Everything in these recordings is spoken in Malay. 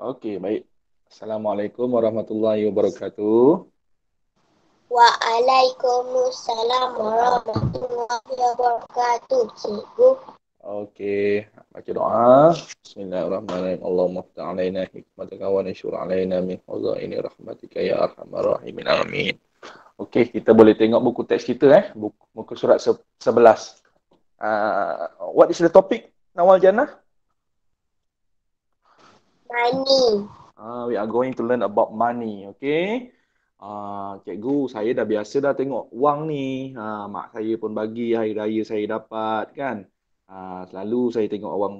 Okey, baik. Assalamualaikum warahmatullahi wabarakatuh. Waalaikumsalam warahmatullahi wabarakatuh, cikgu. Okey, baca doa. Bismillahirrahmanirrahim. Allahumma fatah alaina hikmataka wa nasyur alaina min khazaini rahmatika ya arhamar rahimin. Amin. Okey, kita boleh tengok buku teks kita eh. Buku, muka surat 11. Uh, ah, what is the topic? Nawal Jannah? Money. Ah, uh, we are going to learn about money, okay? Ah, uh, cikgu, saya dah biasa dah tengok wang ni. Ha, uh, mak saya pun bagi hari raya saya dapat, kan? Ah, uh, selalu saya tengok wang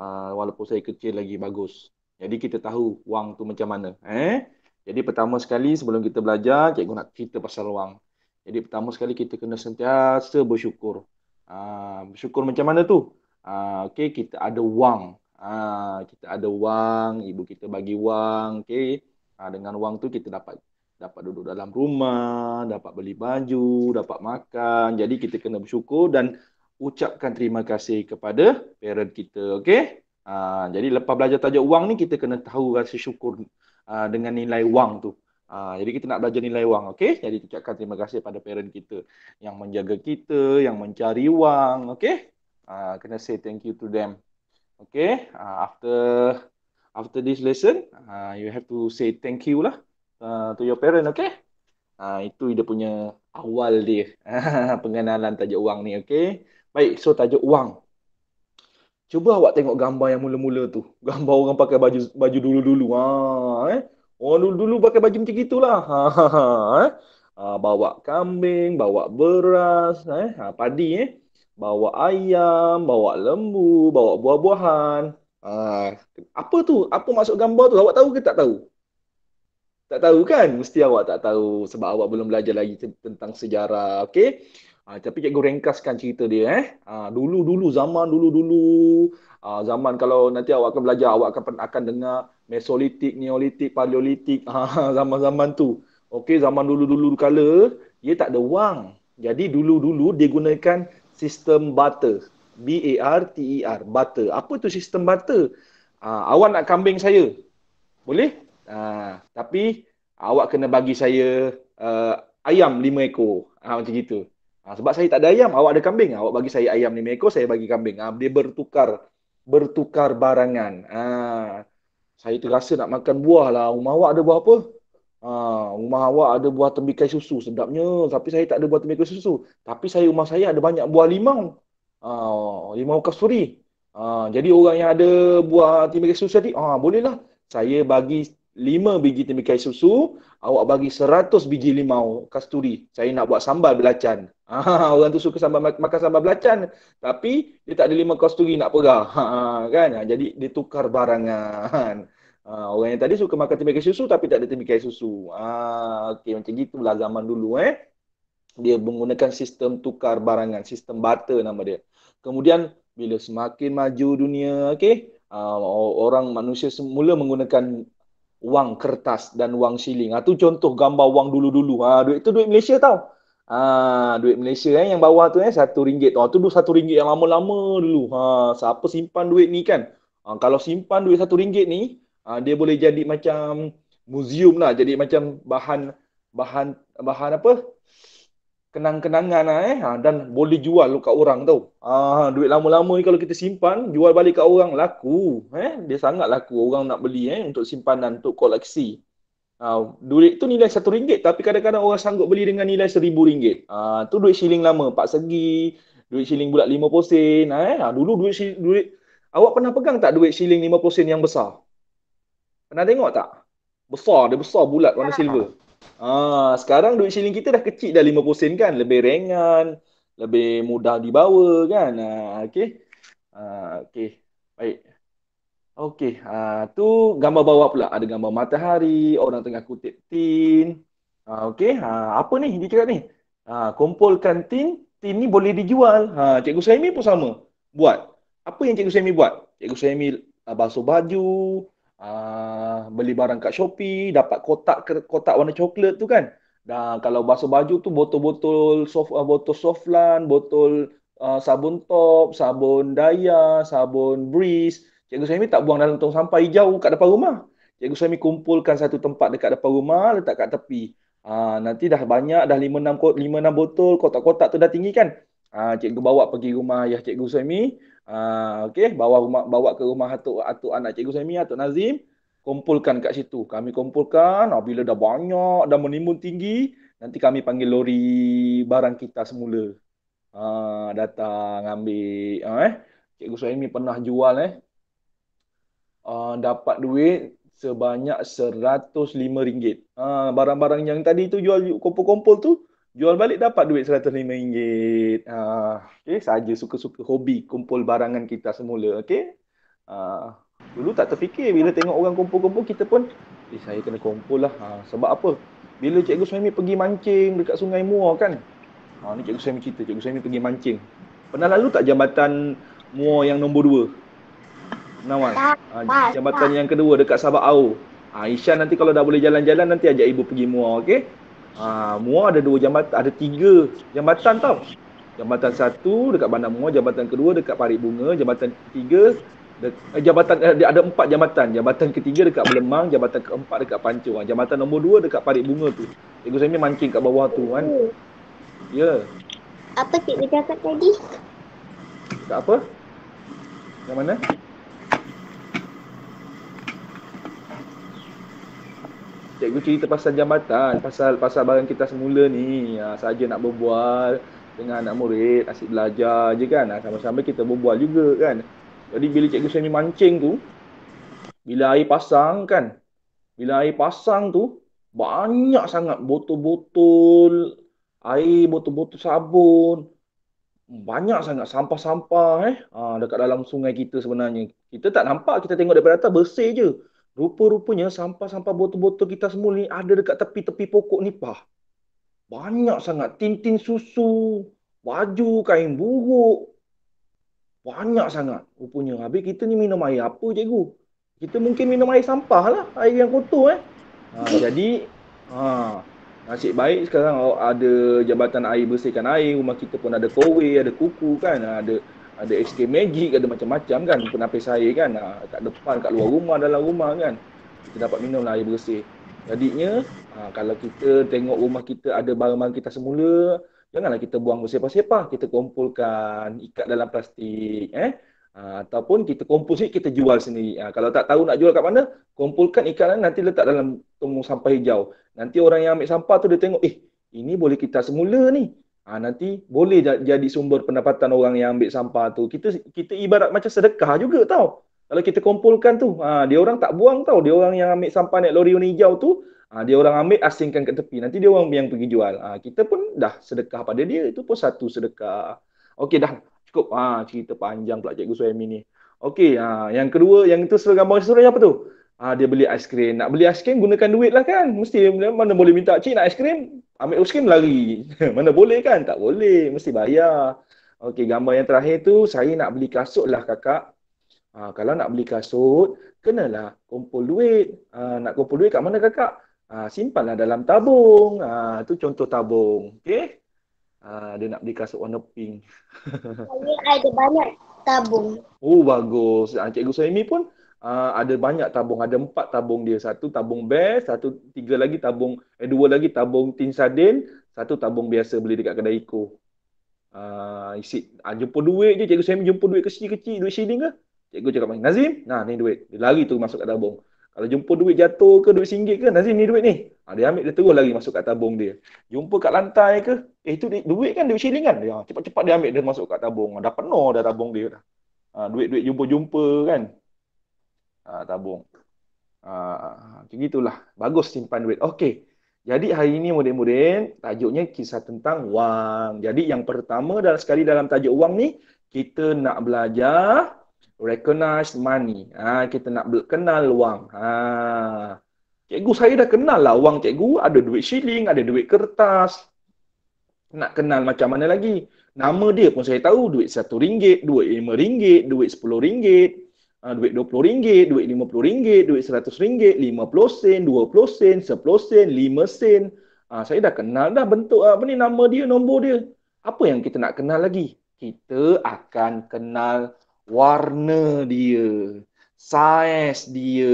uh, walaupun saya kecil lagi bagus. Jadi kita tahu wang tu macam mana, eh? Jadi pertama sekali sebelum kita belajar, cikgu nak cerita pasal wang. Jadi pertama sekali kita kena sentiasa bersyukur. Ah, uh, bersyukur macam mana tu? Ah, uh, okey kita ada wang. Ah, kita ada wang, ibu kita bagi wang, okay. Ah, dengan wang tu kita dapat dapat duduk dalam rumah, dapat beli baju, dapat makan. Jadi kita kena bersyukur dan ucapkan terima kasih kepada parent kita, okay. Ha, jadi lepas belajar tajuk wang ni kita kena tahu rasa syukur ha, dengan nilai wang tu. Ha, jadi kita nak belajar nilai wang, okey? Jadi ucapkan terima kasih pada parent kita yang menjaga kita, yang mencari wang, okey? Ha, kena say thank you to them. Okay, uh, after after this lesson, uh, you have to say thank you lah uh, to your parent, okay? Uh, itu dia punya awal dia, pengenalan tajuk wang ni, okay? Baik, so tajuk wang. Cuba awak tengok gambar yang mula-mula tu. Gambar orang pakai baju baju dulu-dulu. Ha, eh? Orang dulu-dulu pakai baju macam itulah. Ha, ha, ha, eh? ha, bawa kambing, bawa beras, ha, eh? ha, padi. Eh? bawa ayam, bawa lembu, bawa buah-buahan. Ah, apa tu? Apa maksud gambar tu? Awak tahu ke tak tahu? Tak tahu kan? Mesti awak tak tahu sebab awak belum belajar lagi tentang sejarah, okey? Ah, tapi cikgu ringkaskan cerita dia eh. Ah, dulu-dulu zaman dulu-dulu. Ah, zaman kalau nanti awak akan belajar, awak akan akan dengar Mesolitik, Neolitik, Paleolitik, ah, zaman-zaman tu. Okey, zaman dulu-dulu kala dia tak ada wang. Jadi dulu-dulu dia gunakan sistem barter. B A R T E R, barter. Apa tu sistem barter? Uh, ah, awak nak kambing saya. Boleh? Uh, tapi awak kena bagi saya uh, ayam lima ekor. Uh, macam gitu. Uh, sebab saya tak ada ayam, awak ada kambing. Awak bagi saya ayam lima ekor, saya bagi kambing. Uh, dia bertukar bertukar barangan. Uh, saya terasa nak makan buah lah. Rumah awak ada buah apa? Ha, rumah awak ada buah tembikai susu sedapnya tapi saya tak ada buah tembikai susu tapi saya rumah saya ada banyak buah limau ha, limau kasturi ha, jadi orang yang ada buah tembikai susu tadi ha, bolehlah saya bagi 5 biji tembikai susu awak bagi 100 biji limau kasturi saya nak buat sambal belacan ha, orang tu suka sambal makan sambal belacan tapi dia tak ada limau kasturi nak pegang, ha, kan ha, jadi dia tukar barangan Ha, orang yang tadi suka makan tembikai susu tapi tak ada tembikai susu. Ha, okay, macam gitulah zaman dulu eh. Dia menggunakan sistem tukar barangan, sistem barter nama dia. Kemudian bila semakin maju dunia, okay, ha, orang manusia semula menggunakan wang kertas dan wang siling. Itu ha, contoh gambar wang dulu-dulu. Ha, duit itu duit Malaysia tau. Ha, duit Malaysia eh, yang bawah tu eh, satu ringgit. Oh, tu satu ringgit yang lama-lama dulu. Ha, siapa simpan duit ni kan? Ha, kalau simpan duit satu ringgit ni, Ah, dia boleh jadi macam museum lah jadi macam bahan bahan bahan apa kenang-kenangan lah eh ha, dan boleh jual lu kat orang tau ha, duit lama-lama ni kalau kita simpan jual balik kat orang laku eh dia sangat laku orang nak beli eh untuk simpanan untuk koleksi ha, duit tu nilai satu ringgit tapi kadang-kadang orang sanggup beli dengan nilai seribu ringgit ha, tu duit shilling lama empat segi duit shilling bulat lima posen eh ha, dulu duit shilling, duit awak pernah pegang tak duit shilling lima posen yang besar Pernah tengok tak? Besar, dia besar bulat warna silver. Ah, sekarang duit shilling kita dah kecil dah 50 sen kan, lebih ringan, lebih mudah dibawa kan. Ah, okay, Ah, okey. Baik. okay, ah tu gambar bawah pula ada gambar matahari, orang tengah kutip tin. Ah, okey. Ah, apa ni dia cakap ni? Ah, kumpulkan tin, tin ni boleh dijual. Ha, Cikgu Saimi pun sama. Buat. Apa yang Cikgu Saimi buat? Cikgu Saimi ah, basuh baju, Ah, beli barang kat Shopee, dapat kotak kotak warna coklat tu kan. Dan kalau basuh baju tu botol-botol soft uh, botol Softlan, botol uh, sabun top, sabun daya, sabun breeze. Cikgu Suhaimi tak buang dalam tong sampah hijau kat depan rumah. Cikgu Suhaimi kumpulkan satu tempat dekat depan rumah, letak kat tepi. Ha, nanti dah banyak, dah lima enam lima enam botol, kotak-kotak tu dah tinggi kan. Ha, cikgu bawa pergi rumah ayah Cikgu Suhaimi. Ah okey bawa rumah bawa ke rumah atuk atuk anak cikgu Saimi atuk Nazim kumpulkan kat situ. Kami kumpulkan ah, bila dah banyak dah menimbun tinggi nanti kami panggil lori barang kita semula. Ah datang ambil ah, eh cikgu Saimi pernah jual eh ah, dapat duit sebanyak RM105. Ah barang-barang yang tadi tu jual kumpul-kumpul tu jual balik dapat duit RM105. Ah, okay, saja suka-suka hobi kumpul barangan kita semula. Okay? Ah, dulu tak terfikir bila tengok orang kumpul-kumpul, kita pun eh, saya kena kumpul lah. Ah, sebab apa? Bila Cikgu Suhaimi pergi mancing dekat Sungai Muar kan? Ha, ah, ni Cikgu Suhaimi cerita. Cikgu Suhaimi pergi mancing. Pernah lalu tak jambatan Muar yang nombor dua? Nawal. Ha, ah, jambatan yang kedua dekat Sabah Au. Ha, Isyan nanti kalau dah boleh jalan-jalan nanti ajak ibu pergi muar, okey? Ah, Muar ada dua jambatan, ada tiga jambatan tau. Jambatan satu dekat Bandar Muar, jambatan kedua dekat Parit Bunga, jambatan ketiga dekat, eh, jambatan eh, ada empat jambatan. Jambatan ketiga dekat Belemang, jambatan keempat dekat Pancung. Kan. Jambatan nombor dua dekat Parit Bunga tu. Cikgu Sami mancing kat bawah tu kan. Ya. Yeah. Apa cikgu cakap tadi? Dekat apa? Yang mana? cikgu cerita pasal jambatan, pasal pasal barang kita semula ni. Ha, saja nak berbual dengan anak murid, asyik belajar je kan. Ha, sama-sama kita berbual juga kan. Jadi bila cikgu Syami mancing tu, bila air pasang kan, bila air pasang tu, banyak sangat botol-botol air, botol-botol sabun, banyak sangat sampah-sampah eh ha, dekat dalam sungai kita sebenarnya. Kita tak nampak, kita tengok daripada atas bersih je. Rupa-rupanya sampah-sampah botol-botol kita semua ni ada dekat tepi-tepi pokok ni, Pah. Banyak sangat. Tintin susu, baju, kain buruk. Banyak sangat rupanya. Habis kita ni minum air apa, cikgu? Kita mungkin minum air sampah lah. Air yang kotor, eh. Ha, jadi, ha, nasib baik sekarang ada jabatan air bersihkan air. Rumah kita pun ada kowe, ada kuku, kan? Ha, ada ada HK Magic, ada macam-macam kan penapis air kan uh, kat depan, kat luar rumah, dalam rumah kan kita dapat minum lah air bersih jadinya uh, kalau kita tengok rumah kita ada barang-barang kita semula janganlah kita buang bersepah-sepah kita kumpulkan ikat dalam plastik eh Uh, ataupun kita kumpul sini, kita jual sendiri uh, Kalau tak tahu nak jual kat mana Kumpulkan ikanan nanti letak dalam tong sampah hijau Nanti orang yang ambil sampah tu dia tengok Eh ini boleh kita semula ni Ha, nanti boleh jadi sumber pendapatan orang yang ambil sampah tu. Kita kita ibarat macam sedekah juga tau. Kalau kita kumpulkan tu, ha, dia orang tak buang tau. Dia orang yang ambil sampah naik lori warna hijau tu, ha, dia orang ambil asingkan ke tepi. Nanti dia orang yang pergi jual. Ha, kita pun dah sedekah pada dia. Itu pun satu sedekah. Okey dah cukup. Ha, cerita panjang pula Cikgu Suhaimi ni. Okey, ha, yang kedua, yang itu seluruh gambar seluruh apa tu? Ha, dia beli aiskrim. Nak beli aiskrim, gunakan duit lah kan. Mesti mana boleh minta, Cik nak aiskrim? ambil uskin lari. Mana boleh kan? Tak boleh. Mesti bayar. Okey, gambar yang terakhir tu, saya nak beli kasut lah kakak. Ha, kalau nak beli kasut, kenalah kumpul duit. Ha, nak kumpul duit kat mana kakak? Ha, simpanlah dalam tabung. Ha, contoh tabung. Okey? Ha, dia nak beli kasut warna pink. Saya ada banyak tabung. Oh, bagus. Encik ha, Gusaimi pun, Ah, ada banyak tabung. Ada empat tabung dia. Satu tabung best, satu tiga lagi tabung, eh dua lagi tabung tin sardin, satu tabung biasa beli dekat kedai Eko. Uh, isi, ah, jumpa duit je, cikgu Sammy jumpa duit kecil-kecil, duit shading ke? Cikgu cakap, Nazim, nah ni duit. Dia lari tu masuk kat tabung. Kalau jumpa duit jatuh ke, duit singgit ke, Nazim ni duit ni. Ha, dia ambil, dia terus lagi masuk kat tabung dia. Jumpa kat lantai ke, eh itu duit kan, duit shilling kan? Ya, cepat-cepat dia ambil, dia masuk kat tabung. Dah penuh dah tabung dia. Dah. Ha, duit-duit jumpa-jumpa kan uh, tabung. Ah, macam uh, Bagus simpan duit. Okey. Jadi hari ini murid-murid, tajuknya kisah tentang wang. Jadi yang pertama dalam sekali dalam tajuk wang ni, kita nak belajar recognize money. Ha, kita nak be- kenal wang. Ha. Cikgu saya dah kenal lah wang cikgu. Ada duit shilling, ada duit kertas. Nak kenal macam mana lagi? Nama dia pun saya tahu. Duit satu ringgit, duit lima ringgit, duit sepuluh ringgit uh, duit RM20, duit RM50, duit RM100, 50 sen, 20 sen, 10 sen, 5 sen. Uh, saya dah kenal dah bentuk ah, apa ni nama dia, nombor dia. Apa yang kita nak kenal lagi? Kita akan kenal warna dia, saiz dia,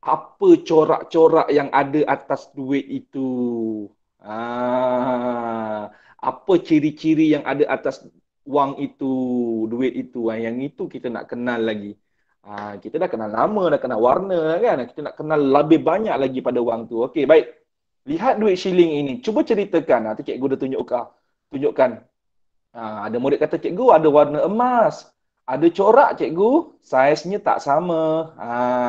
apa corak-corak yang ada atas duit itu. Ah, apa ciri-ciri yang ada atas wang itu, duit itu. Yang itu kita nak kenal lagi. Ha, kita dah kenal nama, dah kenal warna kan. Kita nak kenal lebih banyak lagi pada wang tu. Okey, baik. Lihat duit shilling ini. Cuba ceritakan. Nanti ha, cikgu dah tunjukkan. tunjukkan. Ha, ada murid kata, cikgu ada warna emas. Ada corak cikgu, saiznya tak sama. Ha,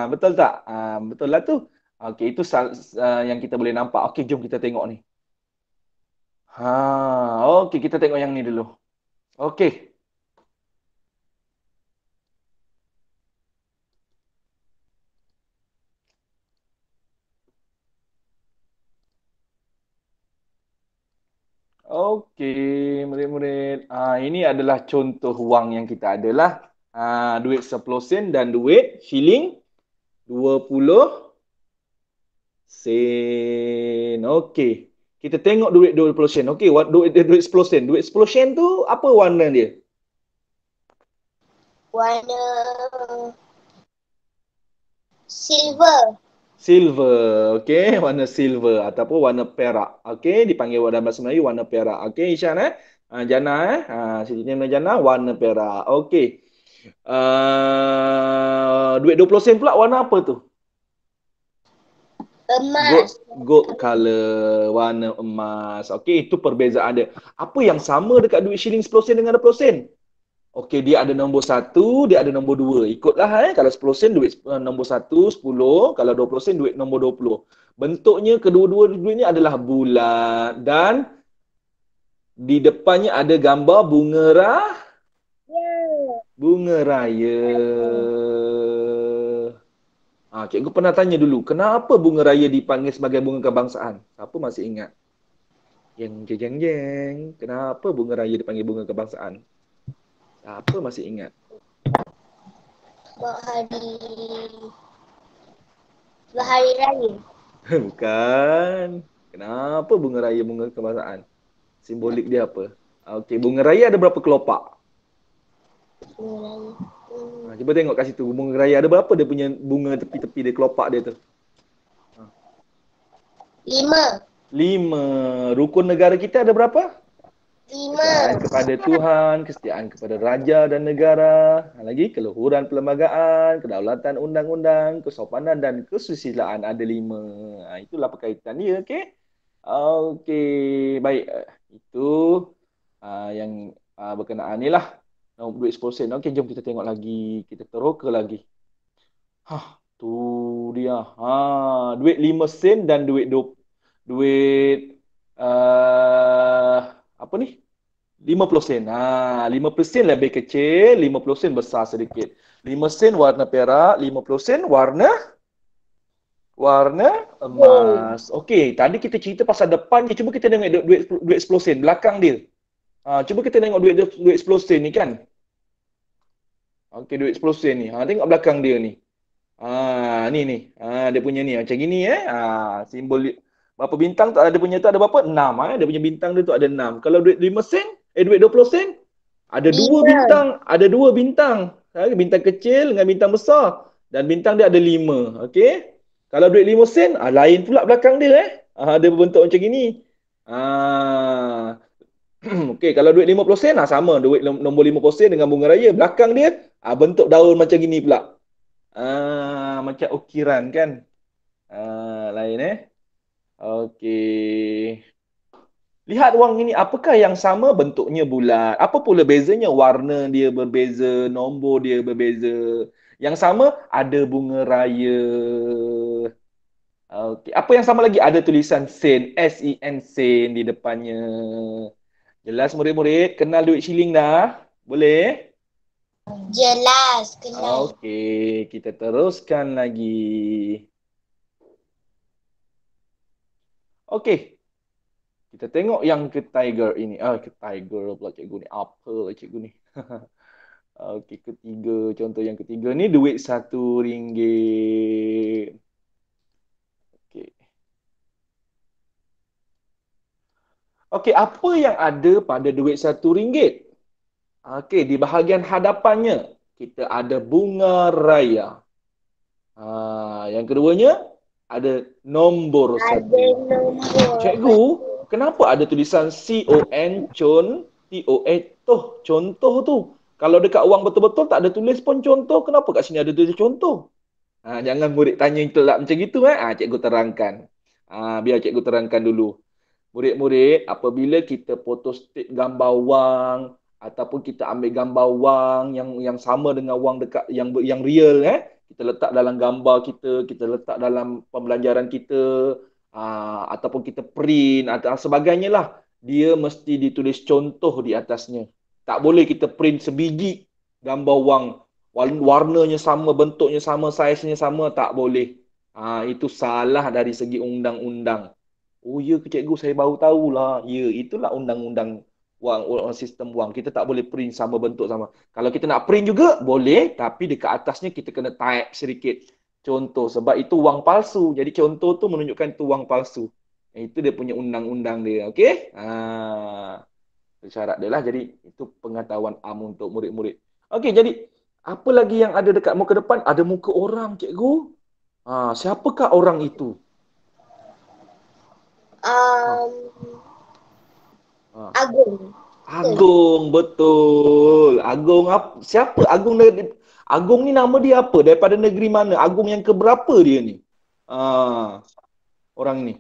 betul tak? Ha, betul lah tu. Okey, itu uh, yang kita boleh nampak. Okey, jom kita tengok ni. Ha, okey, kita tengok yang ni dulu. Okey, Okey, murid-murid. Uh, ini adalah contoh wang yang kita ada lah. Uh, ah, duit 10 sen dan duit shilling 20 sen. Okey. Kita tengok duit 20 sen. Okey, duit, duit 10 sen. Duit 10 sen tu apa warna dia? Warna silver silver, okey, warna silver ataupun warna perak, okey, dipanggil warna bahasa Melayu warna perak, okey, Ishan eh, ha, Jana eh, ha, Siti Nina Jana, warna perak, okey. Uh, ah, duit 20 sen pula warna apa tu? Emas. Gold, gold color, warna emas. Okey, itu perbezaan dia. Apa yang sama dekat duit shilling 10 sen dengan 20 sen? Okey, dia ada nombor satu, dia ada nombor dua. Ikutlah, eh. kalau 10 sen duit eh, nombor satu, sepuluh Kalau 20 sen duit nombor dua puluh Bentuknya kedua-dua duit ni adalah bulat dan di depannya ada gambar bunga rah. Bunga raya. Ha, cikgu pernah tanya dulu, kenapa bunga raya dipanggil sebagai bunga kebangsaan? Siapa masih ingat? Jeng jeng jeng. Kenapa bunga raya dipanggil bunga kebangsaan? Apa masih ingat? hari Bahari hari Raya Bukan Kenapa bunga raya bunga kebangsaan? Simbolik dia apa? Ah, okey, bunga raya ada berapa kelopak? Bunga raya. Ha, cuba tengok kat situ bunga raya ada berapa dia punya bunga tepi-tepi dia kelopak dia tu. Lima. Lima. Rukun negara kita ada berapa? Kesetiaan kepada Tuhan, kesetiaan kepada raja dan negara, lagi keluhuran perlembagaan, kedaulatan undang-undang, kesopanan dan kesusilaan ada lima. Ha, itulah perkaitan dia, okey? Okey, baik. itu uh, yang uh, berkenaan ni lah. Nombor duit sepuluh Okey, jom kita tengok lagi. Kita teroka lagi. Ha, tu dia. Ha, duit lima sen dan duit dua. Duit... Uh, apa ni? 50 sen. Ha, ah, 50 sen lebih kecil, 50 sen besar sedikit. 5 sen warna perak, 50 sen warna warna emas. Wow. Okey, tadi kita cerita pasal depan ni, cuba kita tengok duit duit, duit 10 sen belakang dia. Ha, cuba kita tengok duit duit 10 sen ni kan. Okey, duit 10 sen ni. Ha, tengok belakang dia ni. Ha, ni ni. Ha, dia punya ni macam gini eh. Ha, simbol Berapa bintang tu ada punya tu ada berapa? Enam eh. Dia punya bintang dia tu ada enam. Kalau duit lima sen, eh duit dua puluh sen, ada dua bintang, ada dua bintang. Bintang kecil dengan bintang besar. Dan bintang dia ada lima. Okay. Kalau duit lima sen, ah, lain pula belakang dia eh. Ah, dia berbentuk macam gini. Ah. Okey, kalau duit lima puluh sen ah sama duit nombor puluh sen dengan bunga raya belakang dia ah, bentuk daun macam gini pula. Ah macam ukiran kan. Ah lain eh. Okey. Lihat wang ini, apakah yang sama bentuknya bulat? Apa pula bezanya? Warna dia berbeza, nombor dia berbeza. Yang sama, ada bunga raya. Okey, apa yang sama lagi? Ada tulisan SEN, S-E-N, SEN di depannya. Jelas murid-murid, kenal duit shilling dah? Boleh? Jelas, kenal. Okey, kita teruskan lagi. Okey. Kita tengok yang ke Tiger ini. Ah, ke Tiger pula cikgu ni. Apa lah cikgu ni. Okey, ketiga. Contoh yang ketiga ni duit satu ringgit. Okey. Okey, apa yang ada pada duit satu ringgit? Okey, di bahagian hadapannya kita ada bunga raya. Ah, yang keduanya ada nombor satu. Cikgu, kenapa ada tulisan C O N C O N T O E toh contoh tu? Kalau dekat uang betul-betul tak ada tulis pun contoh, kenapa kat sini ada tulis contoh? Ha, jangan murid tanya yang telak macam gitu eh. Ha, cikgu terangkan. Ha, biar cikgu terangkan dulu. Murid-murid, apabila kita foto photostat gambar wang ataupun kita ambil gambar wang yang yang sama dengan wang dekat yang yang real eh, kita letak dalam gambar kita, kita letak dalam pembelajaran kita, uh, ataupun kita print atau ah, sebagainya lah, dia mesti ditulis contoh di atasnya. Tak boleh kita print sebiji gambar wang warnanya sama, bentuknya sama, saiznya sama, tak boleh. Ha, itu salah dari segi undang-undang. Oh ya ke cikgu, saya baru tahulah. Ya, itulah undang-undang wang orang sistem wang kita tak boleh print sama bentuk sama kalau kita nak print juga boleh tapi dekat atasnya kita kena type sedikit contoh sebab itu wang palsu jadi contoh tu menunjukkan tu wang palsu itu dia punya undang-undang dia okey ha syarat dia lah jadi itu pengetahuan am untuk murid-murid okey jadi apa lagi yang ada dekat muka depan ada muka orang cikgu ha siapakah orang itu um, Ah. Agung. Agung betul. Agung apa? Siapa Agung dari Agung ni nama dia apa? Daripada negeri mana? Agung yang keberapa dia ni? Ah. Orang ni.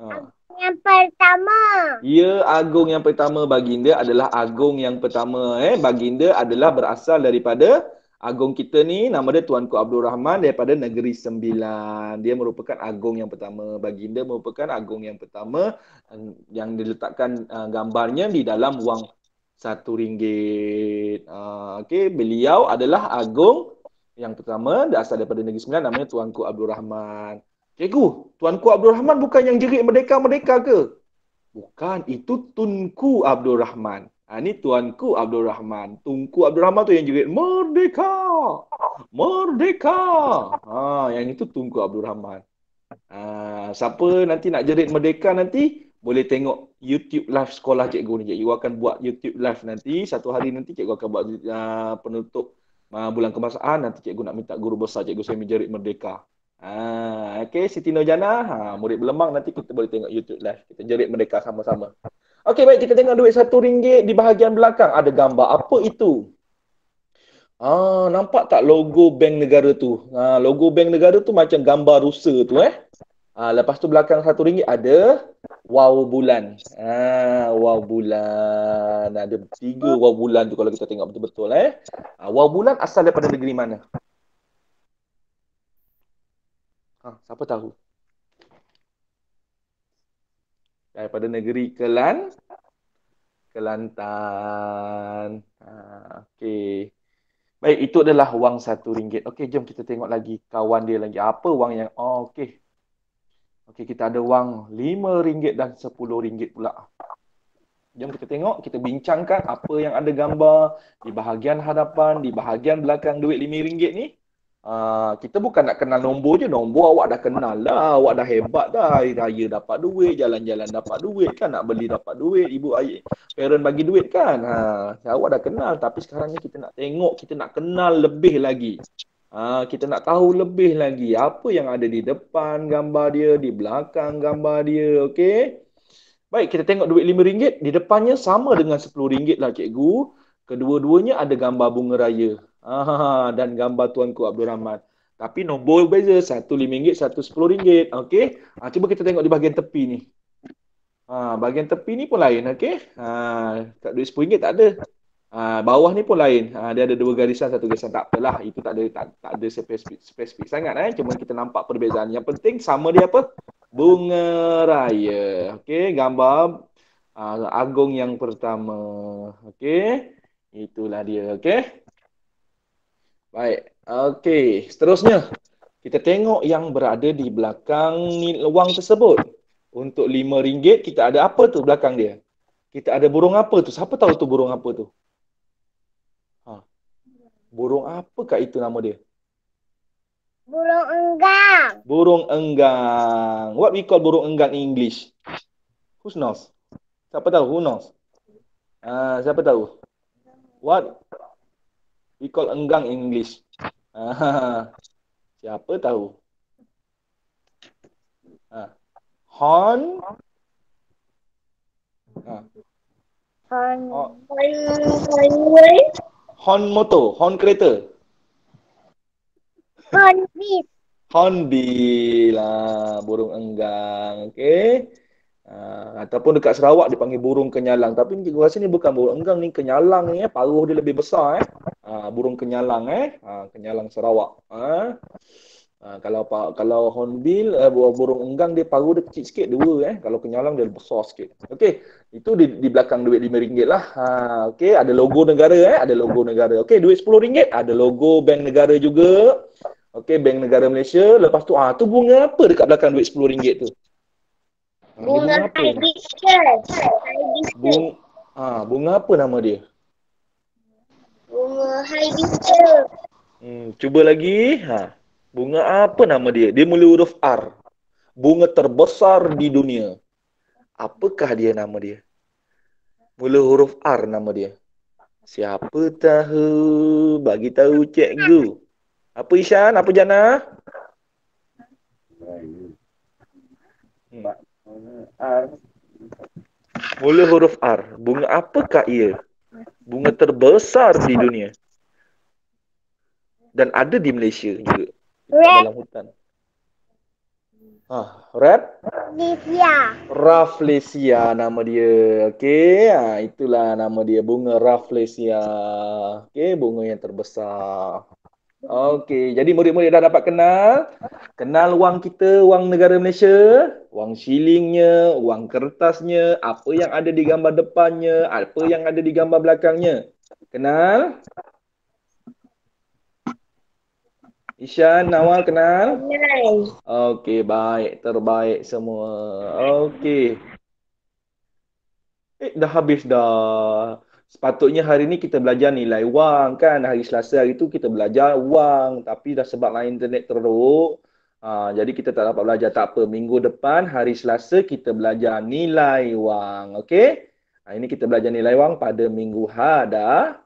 Ah. Yang pertama. Ya, Agung yang pertama baginda adalah Agung yang pertama eh. Baginda adalah berasal daripada agung kita ni nama dia Tuanku Abdul Rahman daripada Negeri Sembilan. Dia merupakan agung yang pertama. Baginda merupakan agung yang pertama eh, yang diletakkan uh, gambarnya di dalam wang satu ringgit. Uh, ah, okay. Beliau adalah agung yang pertama asal daripada Negeri Sembilan namanya Tuanku Abdul Rahman. Cikgu, Tuanku Abdul Rahman bukan yang jerit merdeka-merdeka ke? Bukan, itu Tunku Abdul Rahman. Ha, ni tuanku Abdul Rahman. Tungku Abdul Rahman tu yang jerit merdeka. Merdeka. Ha, yang itu Tungku Abdul Rahman. Ha, siapa nanti nak jerit merdeka nanti boleh tengok YouTube live sekolah cikgu ni. Cikgu akan buat YouTube live nanti. Satu hari nanti cikgu akan buat uh, penutup uh, bulan kemasaan. Nanti cikgu nak minta guru besar cikgu saya menjerit merdeka. Ah, okay, Siti Nojana, ha, murid berlemang nanti kita boleh tengok YouTube live. Kita jerit merdeka sama-sama. Okey baik kita tengok duit satu ringgit di bahagian belakang ada gambar apa itu? Ah nampak tak logo bank negara tu? Ah logo bank negara tu macam gambar rusa tu eh. Ah lepas tu belakang satu ringgit ada wow bulan. Ah wow bulan. Ada tiga wow bulan tu kalau kita tengok betul-betul eh. Ah, wow bulan asal daripada negeri mana? Ah siapa tahu? daripada negeri Kelan Kelantan. Ha, okey. Baik, itu adalah wang satu ringgit. Okey, jom kita tengok lagi kawan dia lagi. Apa wang yang... Oh, okey. Okey, kita ada wang lima ringgit dan sepuluh ringgit pula. Jom kita tengok, kita bincangkan apa yang ada gambar di bahagian hadapan, di bahagian belakang duit lima ringgit ni. Uh, kita bukan nak kenal nombor je Nombor awak dah kenal lah Awak dah hebat dah Hari raya dapat duit Jalan-jalan dapat duit kan Nak beli dapat duit Ibu ayah Parent bagi duit kan ha, Awak dah kenal Tapi sekarang ni kita nak tengok Kita nak kenal lebih lagi uh, Kita nak tahu lebih lagi Apa yang ada di depan gambar dia Di belakang gambar dia Okay Baik kita tengok duit RM5 Di depannya sama dengan RM10 lah cikgu Kedua-duanya ada gambar bunga raya Ah, dan gambar Tuanku Abdul Rahman. Tapi nombor beza, satu RM5, satu sepuluh ringgit. Okey, ha, cuba kita tengok di bahagian tepi ni. Ha, bahagian tepi ni pun lain, okey. Ha, ah, kat duit RM10 tak ada. Ha, bawah ni pun lain. Ha, dia ada dua garisan, satu garisan. Tak apalah, itu tak ada tak, tak ada spesifik, spesifik sangat. Eh. Cuma kita nampak perbezaan. Yang penting sama dia apa? Bunga raya. Okey, gambar uh, agung yang pertama. Okey, itulah dia. Okey. Baik. Okey, seterusnya kita tengok yang berada di belakang ni wang tersebut. Untuk lima ringgit kita ada apa tu belakang dia? Kita ada burung apa tu? Siapa tahu tu burung apa tu? Ha. Burung apa kak itu nama dia? Burung enggang. Burung enggang. What we call burung enggang in English? Who knows? Siapa tahu? Who knows? Uh, siapa tahu? What We call enggang English. Ah, siapa tahu? Ah. Hon. Ah. Hon. Oh. Highway. Hon moto, hon kereta. Hon bis. Hon bil lah, burung enggang, okey. Uh, ataupun dekat Sarawak dipanggil burung kenyalang tapi cikgu rasa ni bukan burung enggang ni kenyalang ni eh paruh dia lebih besar eh Ha, burung kenyalang eh. Ha, kenyalang Sarawak. Ha. ha kalau kalau hornbill, eh, burung enggang dia paru dia kecil sikit. Dua eh. Kalau kenyalang dia besar sikit. Okey. Itu di, di belakang duit RM5 lah. Ha, Okey. Ada logo negara eh. Ada logo negara. Okey. Duit RM10. Ada logo bank negara juga. Okey. Bank negara Malaysia. Lepas tu. ah tu bunga apa dekat belakang duit RM10 tu? Ha, bunga hibiscus. Bunga, bunga apa nama dia? Hai Bisa. Hmm, cuba lagi. Ha. Bunga apa nama dia? Dia mulai huruf R. Bunga terbesar di dunia. Apakah dia nama dia? Mulai huruf R nama dia. Siapa tahu? Bagi tahu cikgu. Apa Ishan? Apa Jana? Hmm. Mulai huruf R. Bunga apakah ia? bunga terbesar di dunia. Dan ada di Malaysia juga. Dalam hutan. Ah, Red? Raflesia. Raflesia nama dia. Okey, ah, itulah nama dia bunga Raflesia. Okey, bunga yang terbesar. Okey, jadi murid-murid dah dapat kenal. Kenal wang kita, wang negara Malaysia. Wang shillingnya, wang kertasnya, apa yang ada di gambar depannya, apa yang ada di gambar belakangnya. Kenal? Ishan, Nawal kenal? Okey, baik. Terbaik semua. Okey. Eh, dah habis dah sepatutnya hari ni kita belajar nilai wang kan hari Selasa hari tu kita belajar wang tapi dah sebab lain internet teruk ha, jadi kita tak dapat belajar tak apa minggu depan hari Selasa kita belajar nilai wang okey ha, ini kita belajar nilai wang pada minggu hada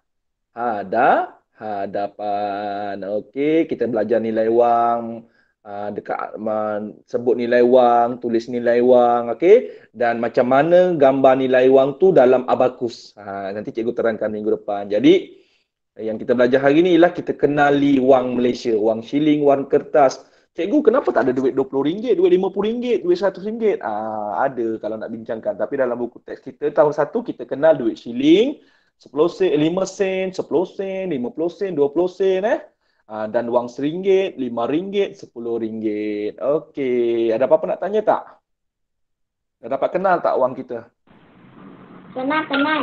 hada hadapan okey kita belajar nilai wang Ah, dekat man, sebut nilai wang, tulis nilai wang, okey? Dan macam mana gambar nilai wang tu dalam abakus. Ha, nanti cikgu terangkan minggu depan. Jadi yang kita belajar hari ni ialah kita kenali wang Malaysia, wang shilling, wang kertas. Cikgu kenapa tak ada duit RM20, duit RM50, duit RM100? Ah, ada kalau nak bincangkan. Tapi dalam buku teks kita tahun satu kita kenal duit shilling, 10 sen, 5 sen, 10 sen, 50 sen, 20 sen eh. Ah, dan wang seringgit, lima ringgit, sepuluh ringgit. Okey, ada apa-apa nak tanya tak? Dah dapat kenal tak wang kita? Kenal, kenal.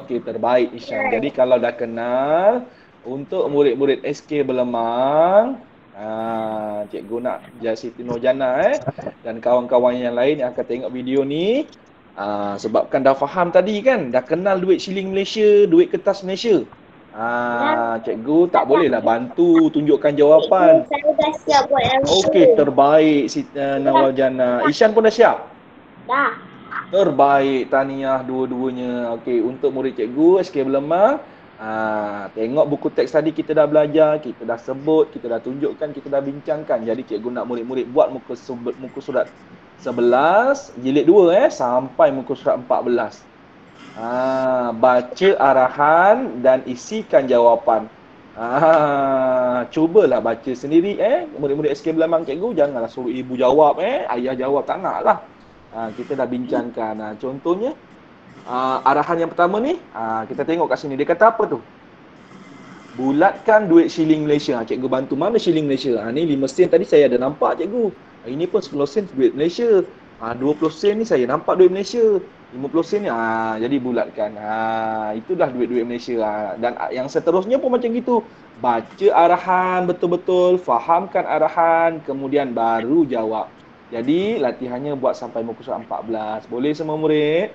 Okey, terbaik Isyam. Yeah. Jadi kalau dah kenal, untuk murid-murid SK berlemang, ah, Cikgu nak jasih Tino Jana eh, dan kawan-kawan yang lain yang akan tengok video ni, Uh, sebabkan dah faham tadi kan, dah kenal duit siling Malaysia, duit kertas Malaysia. Ah, cikgu tak, tak bolehlah bantu tunjukkan jawapan. Saya dah siap buat yang ni. Okey, terbaik si uh, Nawal Jana. Ishan pun dah siap? Dah. Terbaik, tahniah dua-duanya. Okey, untuk murid cikgu SK Belemah, ah, tengok buku teks tadi kita dah belajar, kita dah sebut, kita dah tunjukkan, kita dah bincangkan. Jadi cikgu nak murid-murid buat muka surat, muka surat 11, jilid 2 eh, sampai muka surat 14. Ha, baca arahan dan isikan jawapan. Ha, cubalah baca sendiri eh. Murid-murid SK Belambang cikgu janganlah suruh ibu jawab eh. Ayah jawab tak nak lah. Ha, kita dah bincangkan. Ha, contohnya, ha, arahan yang pertama ni, ha, kita tengok kat sini. Dia kata apa tu? Bulatkan duit shilling Malaysia. Ha, cikgu bantu mana shilling Malaysia? Ha, ni 5 sen tadi saya ada nampak cikgu. Ha, ini pun sepuluh sen duit Malaysia. Ha, 20 sen ni saya nampak duit Malaysia. 50 sen ni ha, jadi bulatkan. Ha, ah, itulah duit-duit Malaysia. Ha. Dan ah, yang seterusnya pun macam gitu. Baca arahan betul-betul, fahamkan arahan, kemudian baru jawab. Jadi latihannya buat sampai muka surat 14. Boleh semua murid?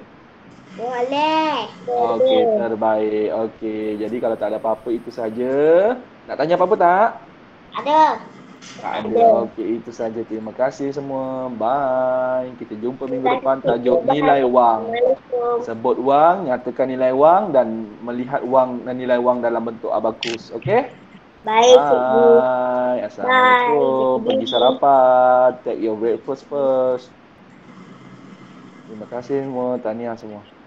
Boleh. Okey, terbaik. Okey, jadi kalau tak ada apa-apa itu saja. Nak tanya apa-apa tak? Ada. Tak ada. Ya. Okey, itu saja. Terima kasih semua. Bye. Kita jumpa minggu depan tajuk nilai wang. Sebut wang, nyatakan nilai wang dan melihat wang dan nilai wang dalam bentuk abakus. Okay. Baik, Bye. Cikgu. Assalamualaikum. Bye. Pergi sarapan. Take your breakfast first. Terima kasih semua. Tahniah semua.